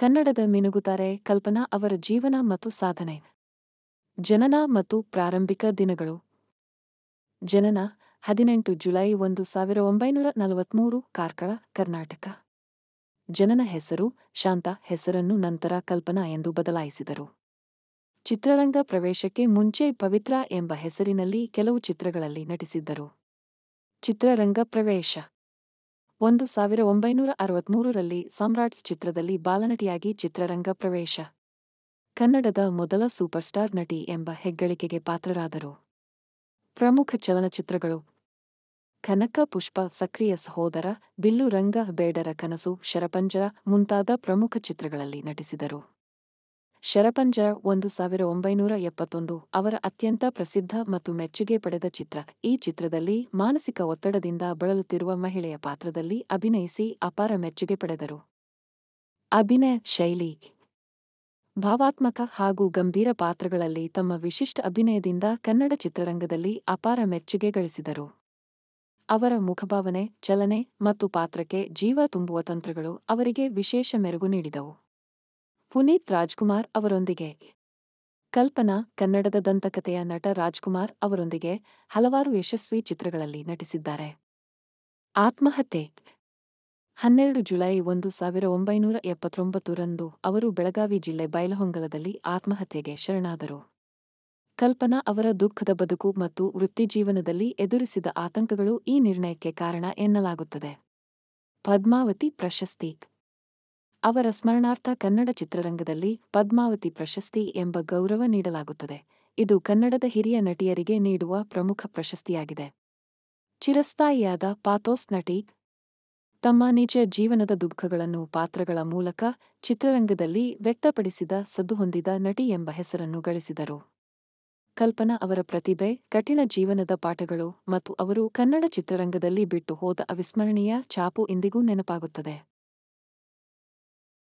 ಕನ್ನಡದ ಮಿನುಗುತಾರೆ ಕಲ್ಪನಾ ಅವರ ಜೀವನ ಮತ್ತು ಸಾಧನೆ ಜನನ ಮತ್ತು ಪ್ರಾರಂಭಿಕ ದಿನಗಳು ಜನನ ಹದಿನೆಂಟು ಜುಲೈ ಒಂದು ಸಾವಿರ ಒಂಬೈನೂರ ನಲವತ್ಮೂರು ಕಾರ್ಕಳ ಕರ್ನಾಟಕ ಜನನ ಹೆಸರು ಶಾಂತ ಹೆಸರನ್ನು ನಂತರ ಕಲ್ಪನಾ ಎಂದು ಬದಲಾಯಿಸಿದರು ಚಿತ್ರರಂಗ ಪ್ರವೇಶಕ್ಕೆ ಮುಂಚೆ ಪವಿತ್ರ ಎಂಬ ಹೆಸರಿನಲ್ಲಿ ಕೆಲವು ಚಿತ್ರಗಳಲ್ಲಿ ನಟಿಸಿದ್ದರು ಚಿತ್ರರಂಗ ಪ್ರವೇಶ ಒಂದು ಸಾವಿರ ಒಂಬೈನೂರ ಅರವತ್ಮೂರರಲ್ಲಿ ಸಾಮ್ರಾಟ್ ಚಿತ್ರದಲ್ಲಿ ಬಾಲನಟಿಯಾಗಿ ಚಿತ್ರರಂಗ ಪ್ರವೇಶ ಕನ್ನಡದ ಮೊದಲ ಸೂಪರ್ ಸ್ಟಾರ್ ನಟಿ ಎಂಬ ಹೆಗ್ಗಳಿಕೆಗೆ ಪಾತ್ರರಾದರು ಪ್ರಮುಖ ಚಲನಚಿತ್ರಗಳು ಕನಕ ಪುಷ್ಪ ಸಕ್ರಿಯ ಸಹೋದರ ಬಿಲ್ಲು ರಂಗ ಬೇಡರ ಕನಸು ಶರಪಂಜರ ಮುಂತಾದ ಪ್ರಮುಖ ಚಿತ್ರಗಳಲ್ಲಿ ನಟಿಸಿದರು ಶರಪಂಜ ಒಂದು ಸಾವಿರ ಒಂಬೈನೂರ ಎಪ್ಪತ್ತೊಂದು ಅವರ ಅತ್ಯಂತ ಪ್ರಸಿದ್ಧ ಮತ್ತು ಮೆಚ್ಚುಗೆ ಪಡೆದ ಚಿತ್ರ ಈ ಚಿತ್ರದಲ್ಲಿ ಮಾನಸಿಕ ಒತ್ತಡದಿಂದ ಬಳಲುತ್ತಿರುವ ಮಹಿಳೆಯ ಪಾತ್ರದಲ್ಲಿ ಅಭಿನಯಿಸಿ ಅಪಾರ ಮೆಚ್ಚುಗೆ ಪಡೆದರು ಅಭಿನಯ ಶೈಲಿ ಭಾವಾತ್ಮಕ ಹಾಗೂ ಗಂಭೀರ ಪಾತ್ರಗಳಲ್ಲಿ ತಮ್ಮ ವಿಶಿಷ್ಟ ಅಭಿನಯದಿಂದ ಕನ್ನಡ ಚಿತ್ರರಂಗದಲ್ಲಿ ಅಪಾರ ಮೆಚ್ಚುಗೆ ಗಳಿಸಿದರು ಅವರ ಮುಖಭಾವನೆ ಚಲನೆ ಮತ್ತು ಪಾತ್ರಕ್ಕೆ ಜೀವ ತುಂಬುವ ತಂತ್ರಗಳು ಅವರಿಗೆ ವಿಶೇಷ ಮೆರುಗು ನೀಡಿದವು ಪುನೀತ್ ರಾಜ್ಕುಮಾರ್ ಅವರೊಂದಿಗೆ ಕಲ್ಪನಾ ಕನ್ನಡದ ದಂತಕಥೆಯ ನಟ ರಾಜ್ಕುಮಾರ್ ಅವರೊಂದಿಗೆ ಹಲವಾರು ಯಶಸ್ವಿ ಚಿತ್ರಗಳಲ್ಲಿ ನಟಿಸಿದ್ದಾರೆ ಆತ್ಮಹತ್ಯೆ ಹನ್ನೆರಡು ಜುಲೈ ಒಂದು ಸಾವಿರ ಒಂಬೈನೂರ ಎಪ್ಪತ್ತೊಂಬತ್ತರಂದು ಅವರು ಬೆಳಗಾವಿ ಜಿಲ್ಲೆ ಬೈಲಹೊಂಗಲದಲ್ಲಿ ಆತ್ಮಹತ್ಯೆಗೆ ಶರಣಾದರು ಕಲ್ಪನಾ ಅವರ ದುಃಖದ ಬದುಕು ಮತ್ತು ವೃತ್ತಿಜೀವನದಲ್ಲಿ ಎದುರಿಸಿದ ಆತಂಕಗಳು ಈ ನಿರ್ಣಯಕ್ಕೆ ಕಾರಣ ಎನ್ನಲಾಗುತ್ತದೆ ಪದ್ಮಾವತಿ ಪ್ರಶಸ್ತಿ ಅವರ ಸ್ಮರಣಾರ್ಥ ಕನ್ನಡ ಚಿತ್ರರಂಗದಲ್ಲಿ ಪದ್ಮಾವತಿ ಪ್ರಶಸ್ತಿ ಎಂಬ ಗೌರವ ನೀಡಲಾಗುತ್ತದೆ ಇದು ಕನ್ನಡದ ಹಿರಿಯ ನಟಿಯರಿಗೆ ನೀಡುವ ಪ್ರಮುಖ ಪ್ರಶಸ್ತಿಯಾಗಿದೆ ಚಿರಸ್ಥಾಯಿಯಾದ ಪಾಥೋಸ್ ನಟಿ ತಮ್ಮ ನಿಜ ಜೀವನದ ದುಃಖಗಳನ್ನು ಪಾತ್ರಗಳ ಮೂಲಕ ಚಿತ್ರರಂಗದಲ್ಲಿ ವ್ಯಕ್ತಪಡಿಸಿದ ಸದ್ದು ಹೊಂದಿದ ನಟಿ ಎಂಬ ಹೆಸರನ್ನು ಗಳಿಸಿದರು ಕಲ್ಪನಾ ಅವರ ಪ್ರತಿಭೆ ಕಠಿಣ ಜೀವನದ ಪಾಠಗಳು ಮತ್ತು ಅವರು ಕನ್ನಡ ಚಿತ್ರರಂಗದಲ್ಲಿ ಬಿಟ್ಟು ಹೋದ ಅವಿಸ್ಮರಣೀಯ ಛಾಪು ಇಂದಿಗೂ ನೆನಪಾಗುತ್ತದೆ